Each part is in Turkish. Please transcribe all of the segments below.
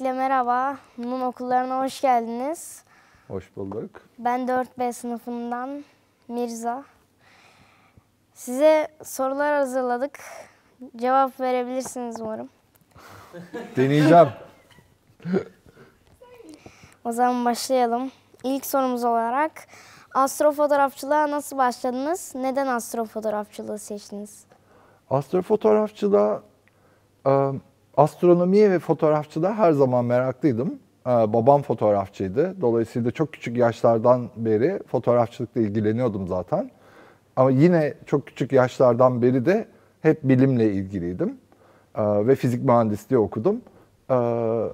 Öncelikle merhaba. Bunun okullarına hoş geldiniz. Hoş bulduk. Ben 4B sınıfından Mirza. Size sorular hazırladık. Cevap verebilirsiniz umarım. Deneyeceğim. O zaman başlayalım. İlk sorumuz olarak astrofotoğrafçılığa nasıl başladınız? Neden astrofotoğrafçılığı seçtiniz? Astrofotoğrafçılığa ıı, astronomiye ve fotoğrafçılığa her zaman meraklıydım. Ee, babam fotoğrafçıydı. Dolayısıyla çok küçük yaşlardan beri fotoğrafçılıkla ilgileniyordum zaten. Ama yine çok küçük yaşlardan beri de hep bilimle ilgiliydim. Ee, ve fizik mühendisliği okudum. Ee,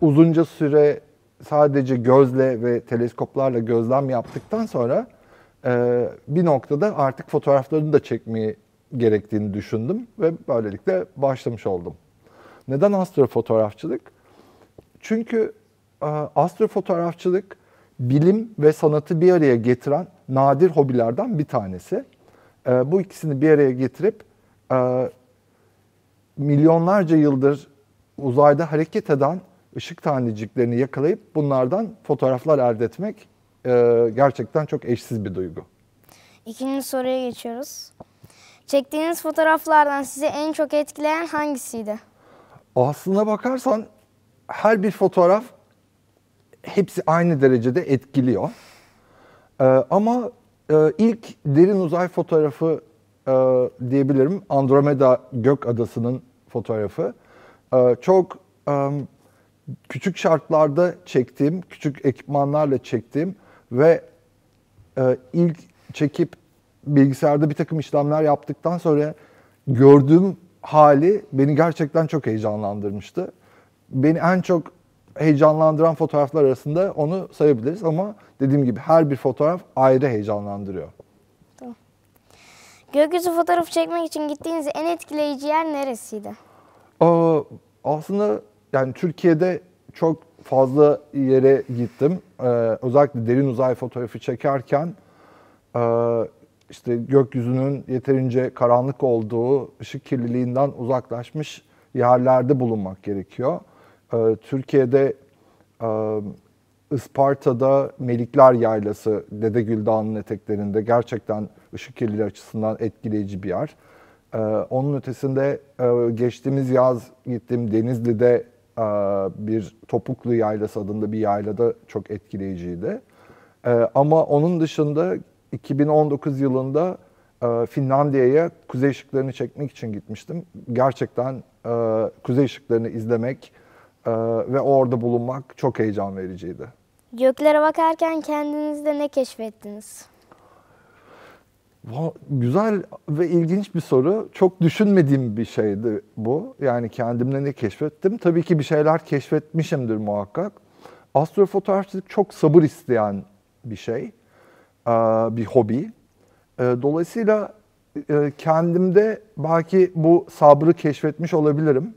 uzunca süre sadece gözle ve teleskoplarla gözlem yaptıktan sonra e, bir noktada artık fotoğraflarını da çekmeyi gerektiğini düşündüm ve böylelikle başlamış oldum. Neden astrofotoğrafçılık? Çünkü e, astrofotoğrafçılık bilim ve sanatı bir araya getiren nadir hobilerden bir tanesi. E, bu ikisini bir araya getirip e, milyonlarca yıldır uzayda hareket eden ışık taneciklerini yakalayıp bunlardan fotoğraflar elde etmek gerçekten çok eşsiz bir duygu. İkinci soruya geçiyoruz. Çektiğiniz fotoğraflardan sizi en çok etkileyen hangisiydi? aslına bakarsan her bir fotoğraf hepsi aynı derecede etkiliyor. Ee, ama e, ilk derin uzay fotoğrafı e, diyebilirim Andromeda Gök Adası'nın fotoğrafı. E, çok e, küçük şartlarda çektiğim, küçük ekipmanlarla çektiğim ve e, ilk çekip bilgisayarda bir takım işlemler yaptıktan sonra gördüğüm hali beni gerçekten çok heyecanlandırmıştı. Beni en çok heyecanlandıran fotoğraflar arasında onu sayabiliriz ama dediğim gibi her bir fotoğraf ayrı heyecanlandırıyor. Gökyüzü fotoğraf çekmek için gittiğiniz en etkileyici yer neresiydi? Ee, aslında yani Türkiye'de çok fazla yere gittim. Ee, özellikle derin uzay fotoğrafı çekerken e, işte gökyüzünün yeterince karanlık olduğu, ışık kirliliğinden uzaklaşmış yerlerde bulunmak gerekiyor. Ee, Türkiye'de e, Isparta'da Melikler Yaylası, Dedegül Dağı'nın eteklerinde gerçekten ışık kirliliği açısından etkileyici bir yer. Ee, onun ötesinde e, geçtiğimiz yaz gittim Denizli'de e, bir Topuklu Yaylası adında bir yaylada çok etkileyiciydi. Ee, ama onun dışında 2019 yılında e, Finlandiya'ya kuzey ışıklarını çekmek için gitmiştim. Gerçekten e, kuzey ışıklarını izlemek e, ve orada bulunmak çok heyecan vericiydi. Göklere bakarken kendinizde ne keşfettiniz? Güzel ve ilginç bir soru. Çok düşünmediğim bir şeydi bu. Yani kendimle ne keşfettim? Tabii ki bir şeyler keşfetmişimdir muhakkak. Astrofotoğrafçılık çok sabır isteyen bir şey. E, bir hobi. E, dolayısıyla e, kendimde belki bu sabrı keşfetmiş olabilirim.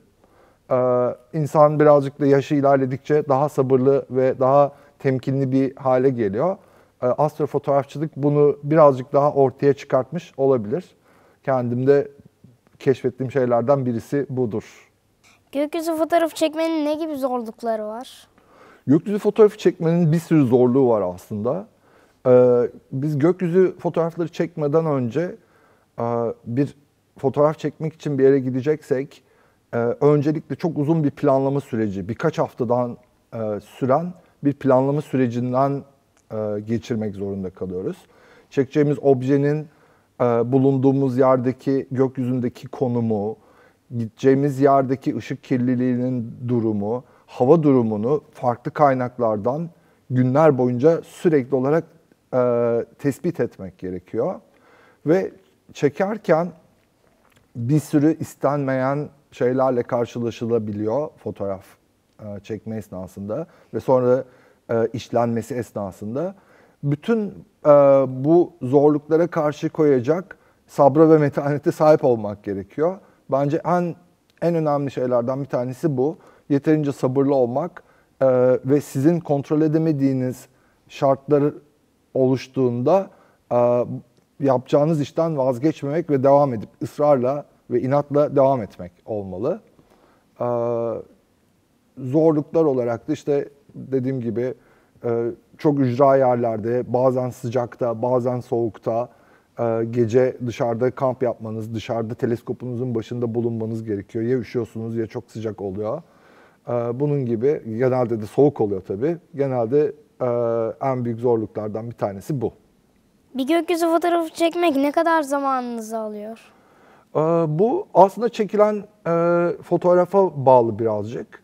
İnsan birazcık da yaşı ilerledikçe daha sabırlı ve daha temkinli bir hale geliyor. Astrofotoğrafçılık bunu birazcık daha ortaya çıkartmış olabilir. Kendimde keşfettiğim şeylerden birisi budur. Gökyüzü fotoğrafı çekmenin ne gibi zorlukları var? Gökyüzü fotoğrafı çekmenin bir sürü zorluğu var aslında. Ee, biz gökyüzü fotoğrafları çekmeden önce e, bir fotoğraf çekmek için bir yere gideceksek e, öncelikle çok uzun bir planlama süreci, birkaç haftadan e, süren bir planlama sürecinden geçirmek zorunda kalıyoruz. Çekeceğimiz objenin bulunduğumuz yerdeki gökyüzündeki konumu, gideceğimiz yerdeki ışık kirliliğinin durumu, hava durumunu farklı kaynaklardan günler boyunca sürekli olarak e, tespit etmek gerekiyor. Ve çekerken bir sürü istenmeyen şeylerle karşılaşılabiliyor fotoğraf e, çekme esnasında ve sonra e, işlenmesi esnasında. Bütün e, bu zorluklara karşı koyacak sabra ve metanete sahip olmak gerekiyor. Bence en en önemli şeylerden bir tanesi bu. Yeterince sabırlı olmak e, ve sizin kontrol edemediğiniz şartları oluştuğunda yapacağınız işten vazgeçmemek ve devam edip ısrarla ve inatla devam etmek olmalı. zorluklar olarak da işte dediğim gibi çok ücra yerlerde, bazen sıcakta, bazen soğukta, gece dışarıda kamp yapmanız, dışarıda teleskopunuzun başında bulunmanız gerekiyor. Ya üşüyorsunuz ya çok sıcak oluyor. Bunun gibi genelde de soğuk oluyor tabii. Genelde e, en büyük zorluklardan bir tanesi bu. Bir gökyüzü fotoğrafı çekmek ne kadar zamanınızı alıyor? E, bu aslında çekilen e, fotoğrafa bağlı birazcık.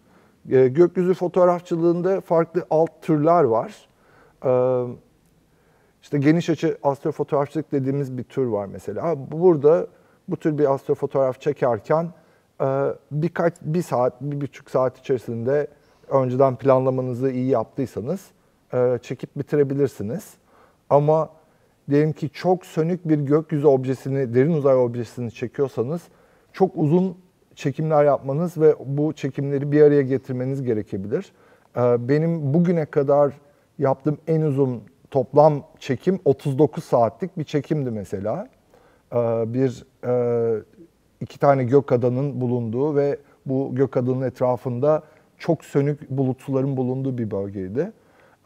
E, gökyüzü fotoğrafçılığında farklı alt türler var. E, işte geniş açı astrofotoğrafçılık dediğimiz bir tür var mesela. Burada bu tür bir astrofotoğraf çekerken e, birkaç bir saat, bir buçuk saat içerisinde önceden planlamanızı iyi yaptıysanız e, çekip bitirebilirsiniz. Ama diyelim ki çok sönük bir gökyüzü objesini, derin uzay objesini çekiyorsanız çok uzun çekimler yapmanız ve bu çekimleri bir araya getirmeniz gerekebilir. E, benim bugüne kadar yaptığım en uzun toplam çekim 39 saatlik bir çekimdi mesela. E, bir iki tane gök adanın bulunduğu ve bu gök adanın etrafında çok sönük bulutsuların bulunduğu bir bölgeydi.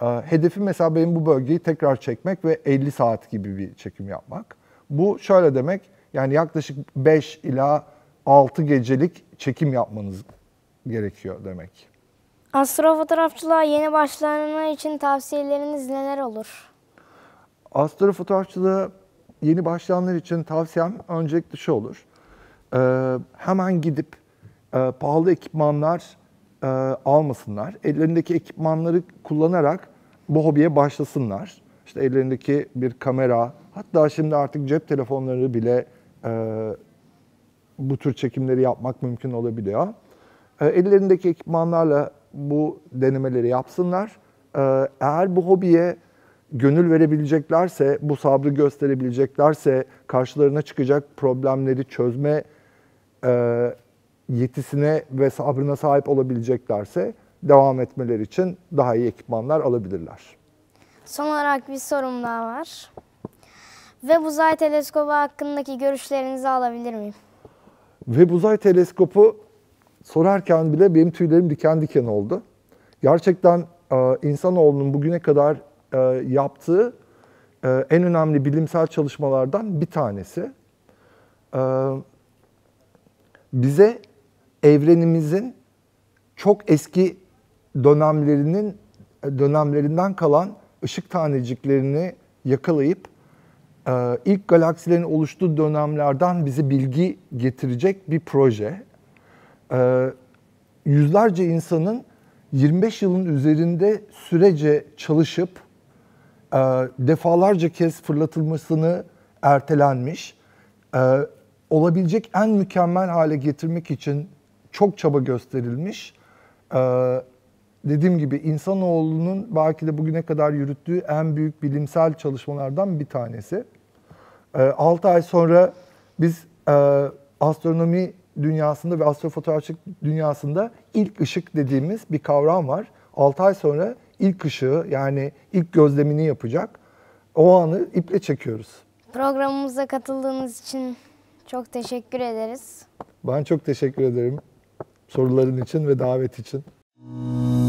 Ee, hedefim mesela benim bu bölgeyi tekrar çekmek ve 50 saat gibi bir çekim yapmak. Bu şöyle demek yani yaklaşık 5 ila 6 gecelik çekim yapmanız gerekiyor demek. Astrofotoğrafçılığa yeni başlayanlar için tavsiyeleriniz neler olur? Astrofotoğrafçılığa yeni başlayanlar için tavsiyem öncelikle şu olur. Ee, hemen gidip e, pahalı ekipmanlar e, almasınlar. Ellerindeki ekipmanları kullanarak bu hobiye başlasınlar. İşte ellerindeki bir kamera, hatta şimdi artık cep telefonları bile e, bu tür çekimleri yapmak mümkün olabiliyor. E, ellerindeki ekipmanlarla bu denemeleri yapsınlar. E, eğer bu hobiye gönül verebileceklerse, bu sabrı gösterebileceklerse, karşılarına çıkacak problemleri çözme e, yetisine ve sabrına sahip olabileceklerse devam etmeleri için daha iyi ekipmanlar alabilirler. Son olarak bir sorum daha var. Webb Uzay Teleskobu hakkındaki görüşlerinizi alabilir miyim? Webb Uzay Teleskopu sorarken bile benim tüylerim diken diken oldu. Gerçekten e, insanoğlunun bugüne kadar e, yaptığı e, en önemli bilimsel çalışmalardan bir tanesi. E, bize evrenimizin çok eski dönemlerinin dönemlerinden kalan ışık taneciklerini yakalayıp e, ilk galaksilerin oluştuğu dönemlerden bize bilgi getirecek bir proje. E, yüzlerce insanın 25 yılın üzerinde sürece çalışıp e, defalarca kez fırlatılmasını ertelenmiş, olabilecek en mükemmel hale getirmek için çok çaba gösterilmiş. Ee, dediğim gibi insanoğlunun belki de bugüne kadar yürüttüğü en büyük bilimsel çalışmalardan bir tanesi. Ee, 6 ay sonra biz e, astronomi dünyasında ve astrofotoğrafçılık dünyasında ilk ışık dediğimiz bir kavram var. 6 ay sonra ilk ışığı yani ilk gözlemini yapacak. O anı iple çekiyoruz. Programımıza katıldığınız için çok teşekkür ederiz. Ben çok teşekkür ederim soruların için ve davet için.